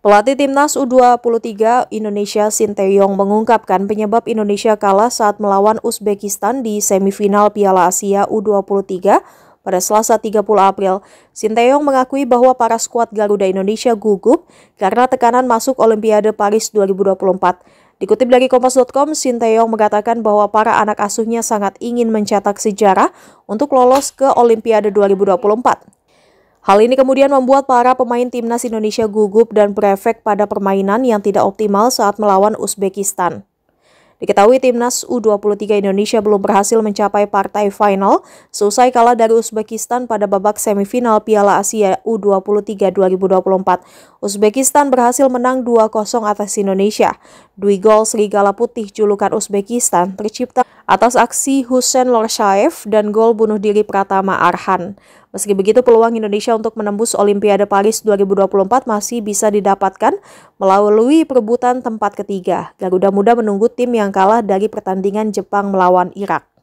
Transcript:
Pelatih Timnas U23 Indonesia Sinteyong mengungkapkan penyebab Indonesia kalah saat melawan Uzbekistan di semifinal Piala Asia U23 pada Selasa 30 April. Sinteyong mengakui bahwa para skuad Garuda Indonesia gugup karena tekanan masuk Olimpiade Paris 2024. Dikutip dari Kompas.com, Sinteyong mengatakan bahwa para anak asuhnya sangat ingin mencetak sejarah untuk lolos ke Olimpiade 2024. Hal ini kemudian membuat para pemain timnas Indonesia gugup dan berefek pada permainan yang tidak optimal saat melawan Uzbekistan. Diketahui timnas U23 Indonesia belum berhasil mencapai partai final seusai kalah dari Uzbekistan pada babak semifinal Piala Asia U23 2024. Uzbekistan berhasil menang 2-0 atas Indonesia. Dwi gol Serigala Putih julukan Uzbekistan tercipta atas aksi Hussein Lorshaev dan gol bunuh diri Pratama Arhan. Meski begitu peluang Indonesia untuk menembus Olimpiade Paris 2024 masih bisa didapatkan melalui perebutan tempat ketiga. Garuda Muda menunggu tim yang kalah dari pertandingan Jepang melawan Irak.